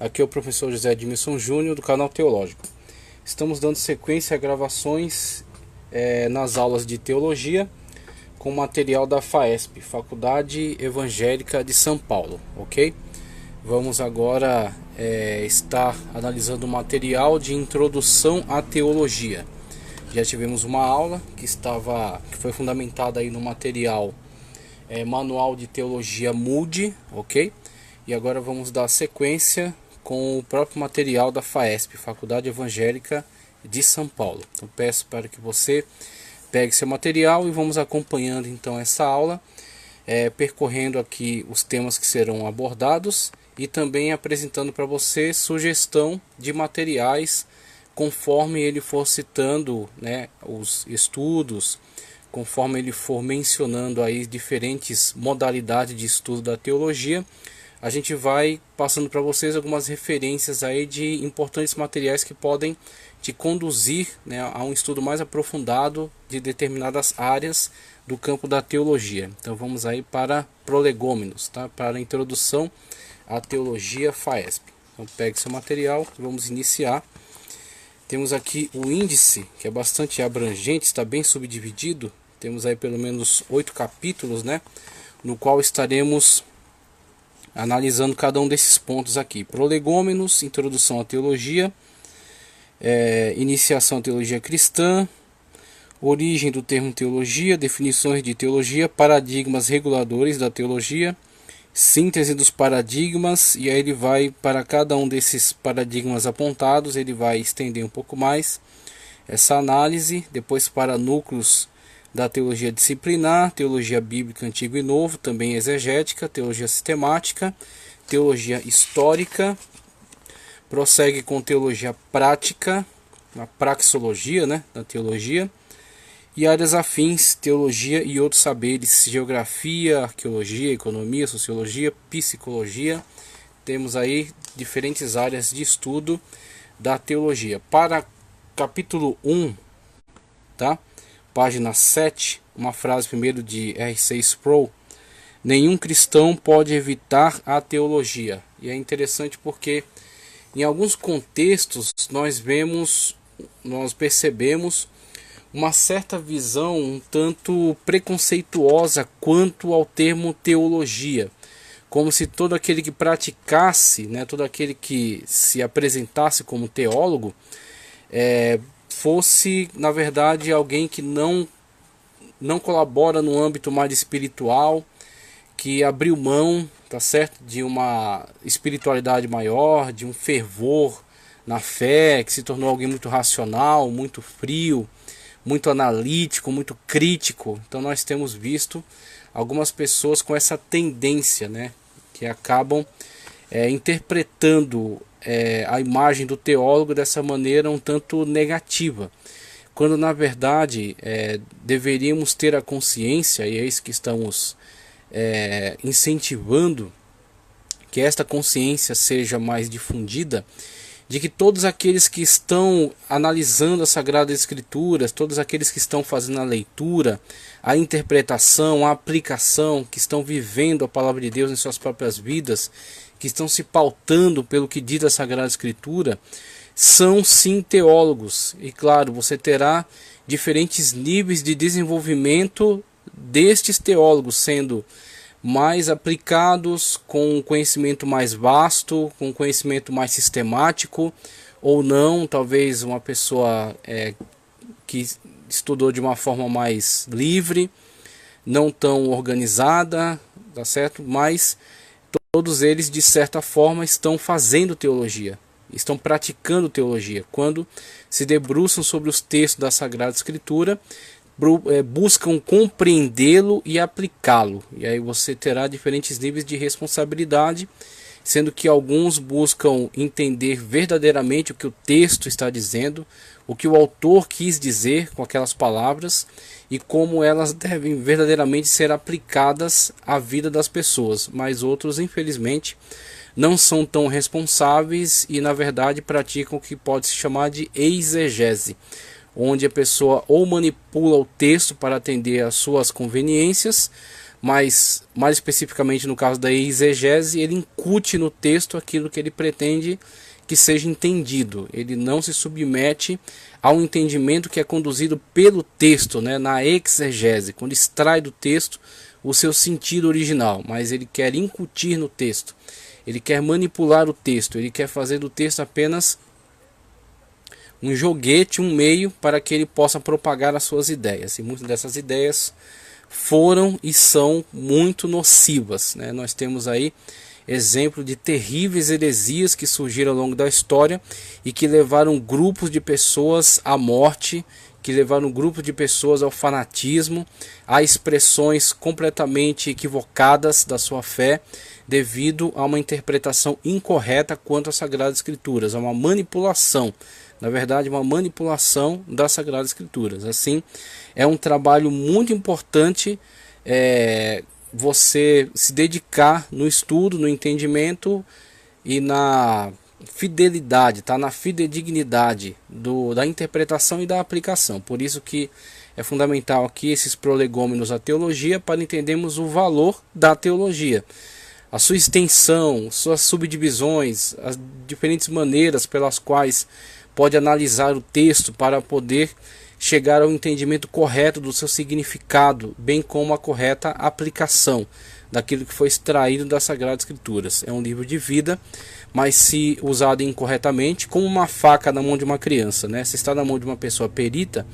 Aqui é o professor José Edmilson Júnior do canal Teológico. Estamos dando sequência a gravações é, nas aulas de teologia com material da FAESP, Faculdade Evangélica de São Paulo, ok? Vamos agora é, estar analisando o material de introdução à teologia. Já tivemos uma aula que estava que foi fundamentada aí no material é, Manual de Teologia MUDE, ok? E agora vamos dar sequência com o próprio material da FAESP, Faculdade Evangélica de São Paulo. Então peço para que você pegue seu material e vamos acompanhando então essa aula, é, percorrendo aqui os temas que serão abordados e também apresentando para você sugestão de materiais conforme ele for citando né, os estudos, conforme ele for mencionando aí diferentes modalidades de estudo da teologia a gente vai passando para vocês algumas referências aí de importantes materiais que podem te conduzir né, a um estudo mais aprofundado de determinadas áreas do campo da teologia. Então vamos aí para prolegômenos, tá? para a introdução à teologia FAESP. Então pegue seu material, vamos iniciar. Temos aqui o índice, que é bastante abrangente, está bem subdividido. Temos aí pelo menos oito capítulos, né? No qual estaremos analisando cada um desses pontos aqui: prolegômenos, introdução à teologia, é, iniciação à teologia cristã, origem do termo teologia, definições de teologia, paradigmas reguladores da teologia, síntese dos paradigmas, e aí ele vai para cada um desses paradigmas apontados, ele vai estender um pouco mais essa análise, depois para núcleos da teologia disciplinar, teologia bíblica antigo e novo, também exegética, teologia sistemática, teologia histórica, prossegue com teologia prática, a praxologia né, da teologia, e áreas afins, teologia e outros saberes, geografia, arqueologia, economia, sociologia, psicologia. Temos aí diferentes áreas de estudo da teologia. Para capítulo 1, tá? página 7, uma frase primeiro de R.C. Sproul. Nenhum cristão pode evitar a teologia. E é interessante porque em alguns contextos nós vemos, nós percebemos uma certa visão um tanto preconceituosa quanto ao termo teologia, como se todo aquele que praticasse, né, todo aquele que se apresentasse como teólogo, é, fosse, na verdade, alguém que não não colabora no âmbito mais espiritual, que abriu mão, tá certo, de uma espiritualidade maior, de um fervor na fé, que se tornou alguém muito racional, muito frio, muito analítico, muito crítico. Então nós temos visto algumas pessoas com essa tendência, né, que acabam é, interpretando é, a imagem do teólogo dessa maneira um tanto negativa, quando na verdade é, deveríamos ter a consciência, e é isso que estamos é, incentivando, que esta consciência seja mais difundida, de que todos aqueles que estão analisando as Sagradas Escrituras, todos aqueles que estão fazendo a leitura, a interpretação, a aplicação, que estão vivendo a palavra de Deus em suas próprias vidas, que estão se pautando pelo que diz a Sagrada Escritura, são sim teólogos. E claro, você terá diferentes níveis de desenvolvimento destes teólogos, sendo mais aplicados, com um conhecimento mais vasto, com um conhecimento mais sistemático, ou não, talvez uma pessoa é, que estudou de uma forma mais livre, não tão organizada, tá certo? Mas todos eles de certa forma estão fazendo teologia, estão praticando teologia, quando se debruçam sobre os textos da Sagrada Escritura, é, buscam compreendê-lo e aplicá-lo. E aí você terá diferentes níveis de responsabilidade sendo que alguns buscam entender verdadeiramente o que o texto está dizendo, o que o autor quis dizer com aquelas palavras e como elas devem verdadeiramente ser aplicadas à vida das pessoas, mas outros, infelizmente, não são tão responsáveis e, na verdade, praticam o que pode se chamar de exegese, onde a pessoa ou manipula o texto para atender às suas conveniências mas mais especificamente no caso da exegese, ele incute no texto aquilo que ele pretende que seja entendido. Ele não se submete ao entendimento que é conduzido pelo texto, né, na exegese, quando extrai do texto o seu sentido original, mas ele quer incutir no texto. Ele quer manipular o texto, ele quer fazer do texto apenas um joguete, um meio para que ele possa propagar as suas ideias. E muitas dessas ideias foram e são muito nocivas. Né? Nós temos aí exemplo de terríveis heresias que surgiram ao longo da história e que levaram grupos de pessoas à morte, que levaram grupos de pessoas ao fanatismo, a expressões completamente equivocadas da sua fé, devido a uma interpretação incorreta quanto às Sagradas Escrituras, a uma manipulação na verdade, uma manipulação das Sagradas Escrituras. Assim, é um trabalho muito importante é, você se dedicar no estudo, no entendimento e na fidelidade, tá? na fidedignidade do, da interpretação e da aplicação. Por isso que é fundamental aqui esses prolegômenos à teologia para entendermos o valor da teologia. A sua extensão, suas subdivisões, as diferentes maneiras pelas quais pode analisar o texto para poder chegar ao entendimento correto do seu significado, bem como a correta aplicação daquilo que foi extraído das Sagradas Escrituras. É um livro de vida, mas se usado incorretamente, como uma faca na mão de uma criança, né? Se está na mão de uma pessoa perita,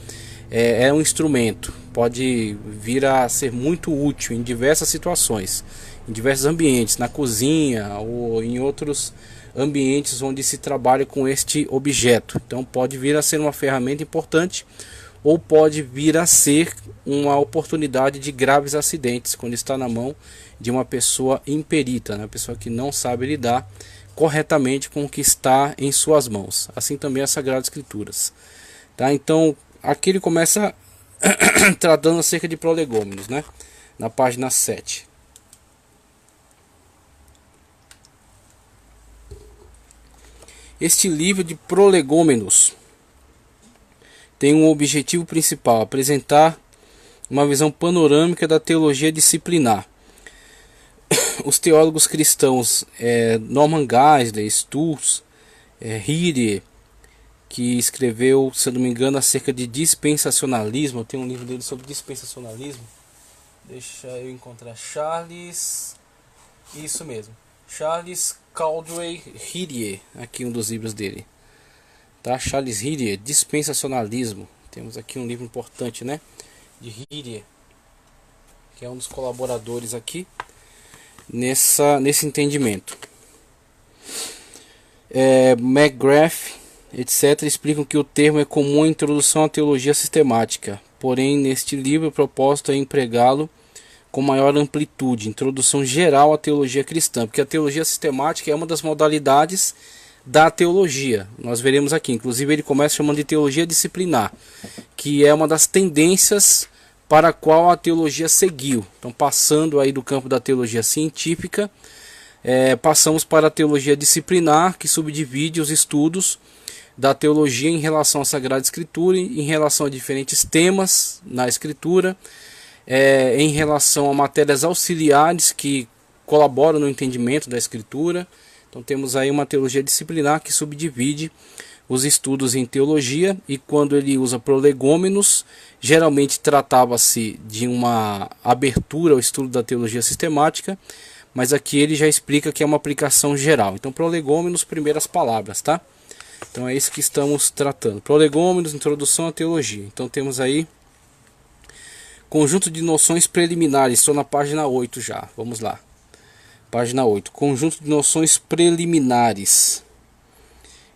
é, é um instrumento, pode vir a ser muito útil em diversas situações, em diversos ambientes, na cozinha ou em outros ambientes onde se trabalha com este objeto. Então pode vir a ser uma ferramenta importante ou pode vir a ser uma oportunidade de graves acidentes quando está na mão de uma pessoa imperita, né? pessoa que não sabe lidar corretamente com o que está em suas mãos. Assim também as Sagradas Escrituras. Tá? Então, aqui ele começa tratando acerca de prolegômenos, né? na página 7. Este livro é de prolegômenos tem um objetivo principal: apresentar uma visão panorâmica da teologia disciplinar. Os teólogos cristãos é, Norman Geisler, Sturz, é, que escreveu, se não me engano, acerca de dispensacionalismo. Tem um livro dele sobre dispensacionalismo. Deixa eu encontrar. Charles. Isso mesmo. Charles Caldwell Hirie aqui um dos livros dele. Tá? Charles Hirie Dispensacionalismo. Temos aqui um livro importante, né? De Hirie que é um dos colaboradores aqui nessa, nesse entendimento. É, McGrath, etc., explicam que o termo é comum em introdução à teologia sistemática, porém, neste livro, o propósito é empregá-lo com maior amplitude, introdução geral à teologia cristã, porque a teologia sistemática é uma das modalidades da teologia. Nós veremos aqui, inclusive ele começa chamando de teologia disciplinar, que é uma das tendências para a qual a teologia seguiu. Então, passando aí do campo da teologia científica, é, passamos para a teologia disciplinar, que subdivide os estudos da teologia em relação à Sagrada Escritura, em relação a diferentes temas na Escritura é, em relação a matérias auxiliares que colaboram no entendimento da escritura. Então temos aí uma teologia disciplinar que subdivide os estudos em teologia e quando ele usa prolegômenos, geralmente tratava-se de uma abertura ao estudo da teologia sistemática, mas aqui ele já explica que é uma aplicação geral. Então prolegômenos, primeiras palavras, tá? Então é isso que estamos tratando. Prolegômenos, introdução à teologia. Então temos aí Conjunto de noções preliminares. Estou na página 8 já. Vamos lá. Página 8. Conjunto de noções preliminares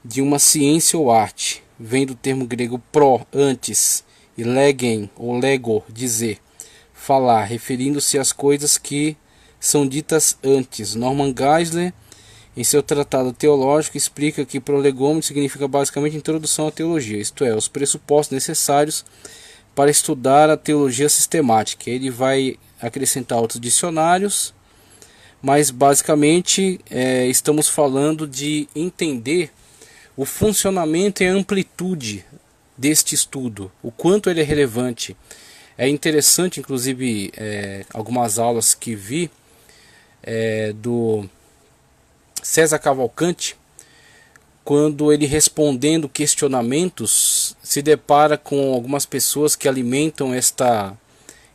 de uma ciência ou arte. Vem do termo grego pro, antes, e legen ou lego, dizer, falar, referindo-se às coisas que são ditas antes. Norman Geisler, em seu tratado teológico, explica que prolegômen significa basicamente introdução à teologia, isto é, os pressupostos necessários para estudar a teologia sistemática. Ele vai acrescentar outros dicionários, mas basicamente é, estamos falando de entender o funcionamento e a amplitude deste estudo, o quanto ele é relevante. É interessante, inclusive, é, algumas aulas que vi é, do César Cavalcante, quando ele respondendo questionamentos se depara com algumas pessoas que alimentam esta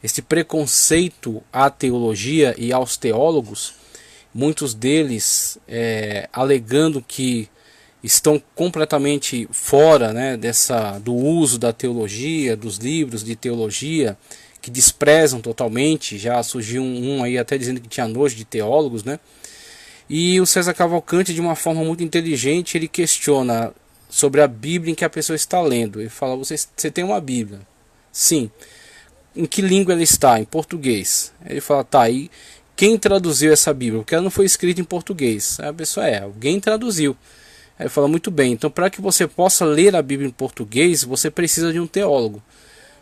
este preconceito à teologia e aos teólogos, muitos deles é, alegando que estão completamente fora né, dessa do uso da teologia, dos livros de teologia, que desprezam totalmente. Já surgiu um, um aí até dizendo que tinha nojo de teólogos, né? E o César Cavalcante, de uma forma muito inteligente, ele questiona sobre a Bíblia em que a pessoa está lendo. Ele fala: você, você tem uma Bíblia? Sim. Em que língua ela está? Em português. Ele fala: tá, e quem traduziu essa Bíblia? Porque ela não foi escrita em português. Aí a pessoa é: alguém traduziu. ele fala: muito bem, então para que você possa ler a Bíblia em português, você precisa de um teólogo.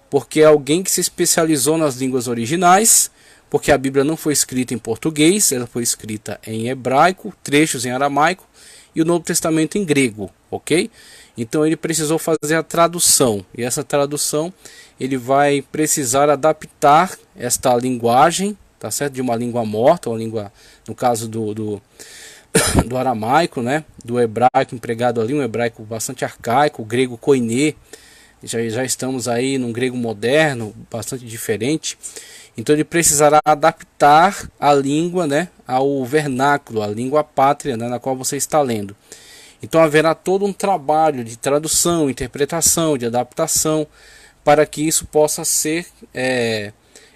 Porque é alguém que se especializou nas línguas originais porque a Bíblia não foi escrita em português, ela foi escrita em hebraico, trechos em aramaico e o Novo Testamento em grego, ok? Então ele precisou fazer a tradução e essa tradução ele vai precisar adaptar esta linguagem, tá certo? De uma língua morta, uma língua, no caso do, do do aramaico, né? Do hebraico empregado ali, um hebraico bastante arcaico, o grego koiné. Já, já estamos aí num grego moderno, bastante diferente. Então ele precisará adaptar a língua né, ao vernáculo, a língua pátria né, na qual você está lendo. Então haverá todo um trabalho de tradução, interpretação, de adaptação, para que isso possa ser é,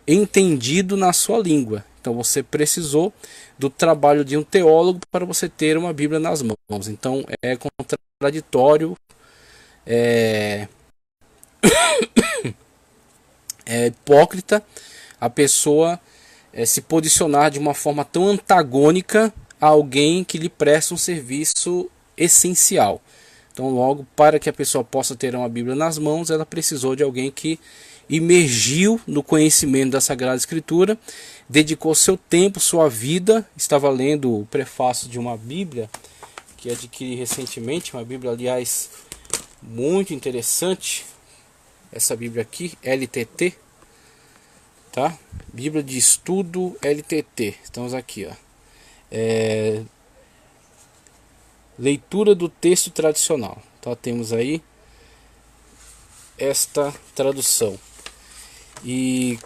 entendido na sua língua. Então você precisou do trabalho de um teólogo para você ter uma Bíblia nas mãos. Então é contraditório, é, é hipócrita a pessoa é, se posicionar de uma forma tão antagônica a alguém que lhe presta um serviço essencial. Então, logo, para que a pessoa possa ter uma Bíblia nas mãos, ela precisou de alguém que imergiu no conhecimento da Sagrada Escritura, dedicou seu tempo, sua vida, estava lendo o prefácio de uma Bíblia que adquiri recentemente, uma Bíblia, aliás, muito interessante, essa Bíblia aqui, LTT, tá? Bíblia de Estudo LTT, estamos aqui, ó. É... Leitura do texto tradicional, Então Temos aí esta tradução. E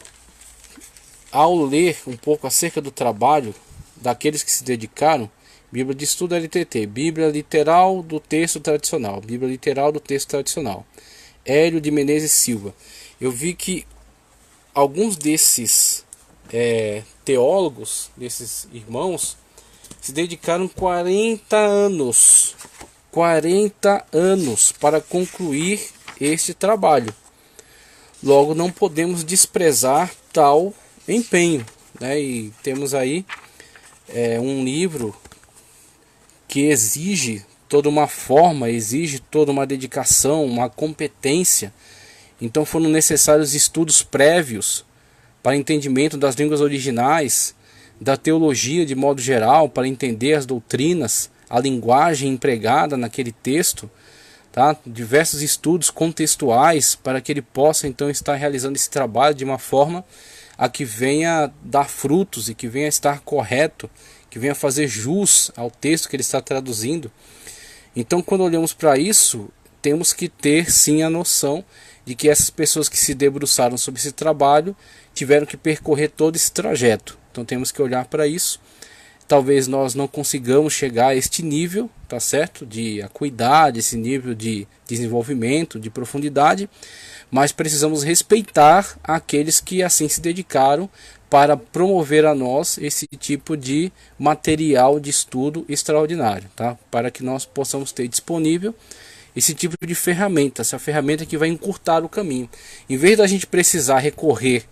ao ler um pouco acerca do trabalho daqueles que se dedicaram, Bíblia de Estudo LTT, Bíblia Literal do Texto Tradicional, Bíblia Literal do Texto Tradicional, Hélio de Menezes Silva. Eu vi que alguns desses é, teólogos, desses irmãos, se dedicaram 40 anos, 40 anos para concluir este trabalho. Logo, não podemos desprezar tal empenho. Né? E temos aí é, um livro que exige toda uma forma, exige toda uma dedicação, uma competência então foram necessários estudos prévios para entendimento das línguas originais, da teologia de modo geral, para entender as doutrinas, a linguagem empregada naquele texto, tá? diversos estudos contextuais para que ele possa então estar realizando esse trabalho de uma forma a que venha dar frutos e que venha estar correto, que venha fazer jus ao texto que ele está traduzindo. Então, quando olhamos para isso, temos que ter sim a noção de que essas pessoas que se debruçaram sobre esse trabalho tiveram que percorrer todo esse trajeto. Então temos que olhar para isso. Talvez nós não consigamos chegar a este nível, tá certo? De acuidade, esse nível de desenvolvimento, de profundidade, mas precisamos respeitar aqueles que assim se dedicaram para promover a nós esse tipo de material de estudo extraordinário, tá? Para que nós possamos ter disponível esse tipo de ferramenta, essa ferramenta que vai encurtar o caminho. Em vez da gente precisar recorrer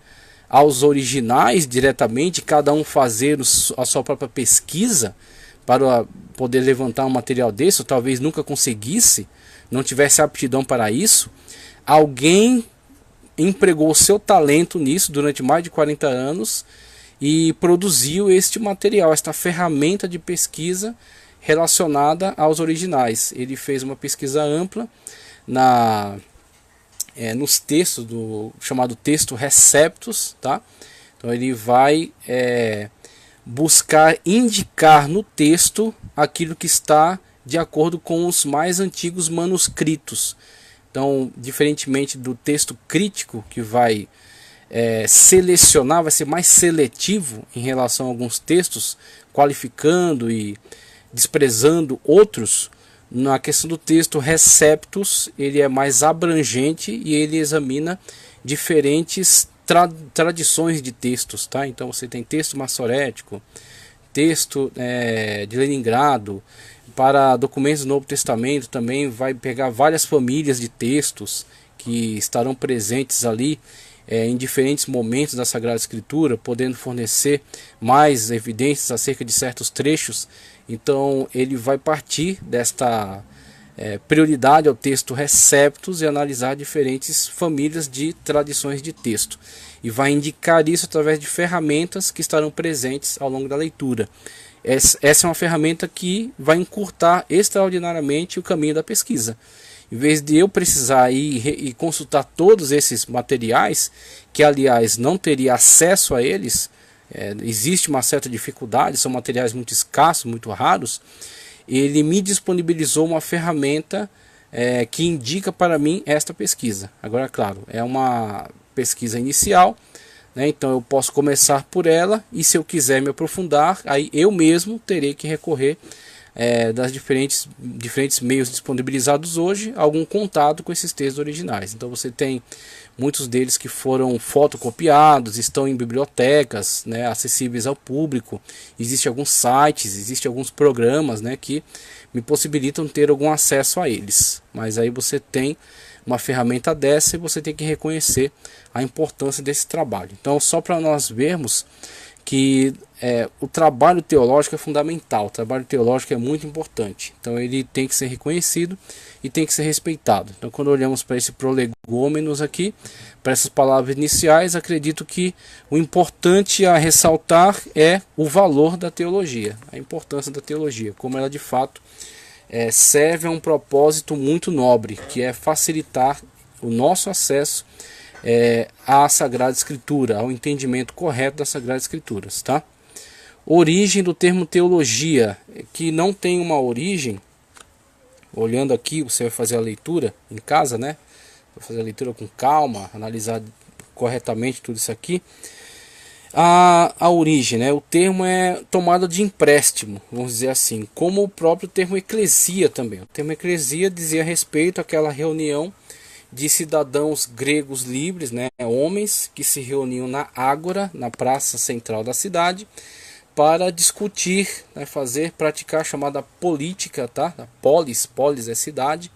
aos originais diretamente, cada um fazer a sua própria pesquisa para poder levantar um material desse, ou talvez nunca conseguisse, não tivesse aptidão para isso, alguém empregou seu talento nisso durante mais de 40 anos e produziu este material, esta ferramenta de pesquisa relacionada aos originais. Ele fez uma pesquisa ampla na é, nos textos do chamado texto receptus, tá? Então ele vai é, buscar indicar no texto aquilo que está de acordo com os mais antigos manuscritos. Então, diferentemente do texto crítico que vai é, selecionar, vai ser mais seletivo em relação a alguns textos, qualificando e desprezando outros, na questão do texto receptus, ele é mais abrangente e ele examina diferentes tra tradições de textos, tá? Então você tem texto maçorético, texto é, de Leningrado, para documentos do Novo Testamento também vai pegar várias famílias de textos que estarão presentes ali é, em diferentes momentos da Sagrada Escritura, podendo fornecer mais evidências acerca de certos trechos. Então ele vai partir desta é, prioridade ao texto receptos e analisar diferentes famílias de tradições de texto. E vai indicar isso através de ferramentas que estarão presentes ao longo da leitura. Essa é uma ferramenta que vai encurtar extraordinariamente o caminho da pesquisa. Em vez de eu precisar ir e consultar todos esses materiais, que aliás não teria acesso a eles, é, existe uma certa dificuldade, são materiais muito escassos, muito raros, ele me disponibilizou uma ferramenta é, que indica para mim esta pesquisa. Agora, é claro, é uma pesquisa inicial, né, então eu posso começar por ela e se eu quiser me aprofundar, aí eu mesmo terei que recorrer é, das diferentes, diferentes meios disponibilizados hoje algum contato com esses textos originais. Então você tem muitos deles que foram fotocopiados, estão em bibliotecas, né, acessíveis ao público. Existem alguns sites, existem alguns programas, né, que me possibilitam ter algum acesso a eles. Mas aí você tem uma ferramenta dessa e você tem que reconhecer a importância desse trabalho. Então só para nós vermos que é, o trabalho teológico é fundamental, o trabalho teológico é muito importante. Então ele tem que ser reconhecido e tem que ser respeitado. Então quando olhamos para esse prolegômenos aqui, para essas palavras iniciais, acredito que o importante a ressaltar é o valor da teologia, a importância da teologia, como ela de fato é, serve a um propósito muito nobre, que é facilitar o nosso acesso é, à Sagrada Escritura, ao entendimento correto da Sagrada Escritura, tá? Origem do termo teologia, que não tem uma origem. Olhando aqui, você vai fazer a leitura em casa, né? Vai fazer a leitura com calma, analisar corretamente tudo isso aqui. A, a origem, né? O termo é tomada de empréstimo, vamos dizer assim, como o próprio termo eclesia também. O termo eclesia dizia respeito àquela reunião de cidadãos gregos livres, né, homens, que se reuniam na Ágora, na praça central da cidade, para discutir, né, fazer, praticar a chamada política, tá? A polis, polis é cidade.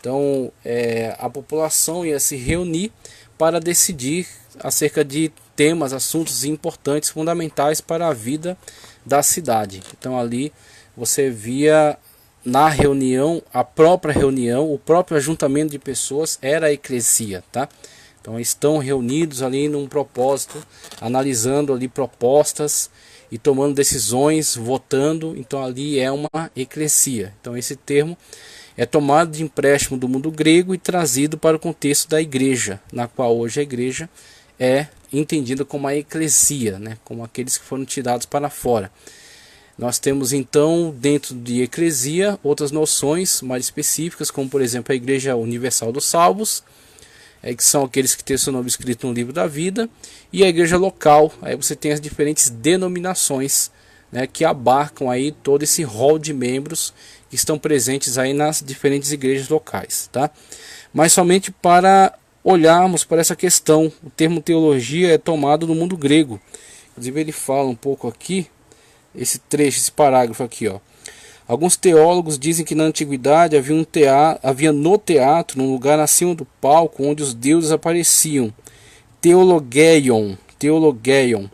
Então, é, a população ia se reunir para decidir acerca de temas, assuntos importantes, fundamentais para a vida da cidade. Então, ali você via na reunião, a própria reunião, o próprio ajuntamento de pessoas era a eclesia, tá? Então estão reunidos ali num propósito, analisando ali propostas e tomando decisões, votando. Então ali é uma eclesia. Então esse termo é tomado de empréstimo do mundo grego e trazido para o contexto da igreja, na qual hoje a igreja é entendida como a eclesia, né? como aqueles que foram tirados para fora. Nós temos então, dentro de eclesia, outras noções mais específicas, como por exemplo a Igreja Universal dos Salvos, é, que são aqueles que têm seu nome escrito no livro da vida, e a igreja local. Aí você tem as diferentes denominações né, que abarcam aí todo esse rol de membros que estão presentes aí nas diferentes igrejas locais, tá? Mas somente para olharmos para essa questão, o termo teologia é tomado no mundo grego. Inclusive ele fala um pouco aqui esse trecho, esse parágrafo aqui, ó. Alguns teólogos dizem que na antiguidade havia, um teatro, havia no teatro um lugar acima do palco onde os deuses apareciam. Teologeion, teologeion,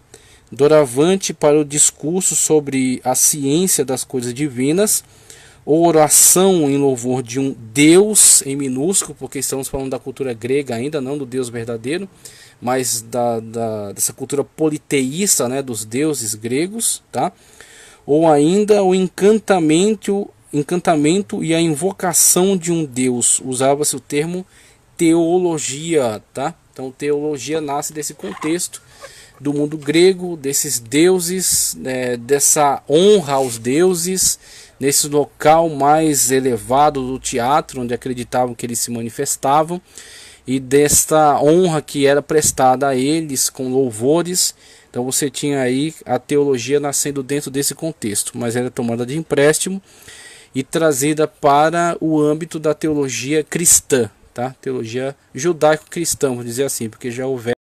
doravante para o discurso sobre a ciência das coisas divinas, ou oração em louvor de um Deus em minúsculo, porque estamos falando da cultura grega ainda, não do Deus verdadeiro mais da, da, dessa cultura politeísta né, dos deuses gregos, tá? ou ainda o encantamento, encantamento e a invocação de um deus. Usava-se o termo teologia. Tá? Então, teologia nasce desse contexto do mundo grego, desses deuses, né, dessa honra aos deuses, nesse local mais elevado do teatro, onde acreditavam que eles se manifestavam e desta honra que era prestada a eles com louvores. Então você tinha aí a teologia nascendo dentro desse contexto, mas era tomada de empréstimo e trazida para o âmbito da teologia cristã, tá? Teologia judaico-cristã, vamos dizer assim, porque já houve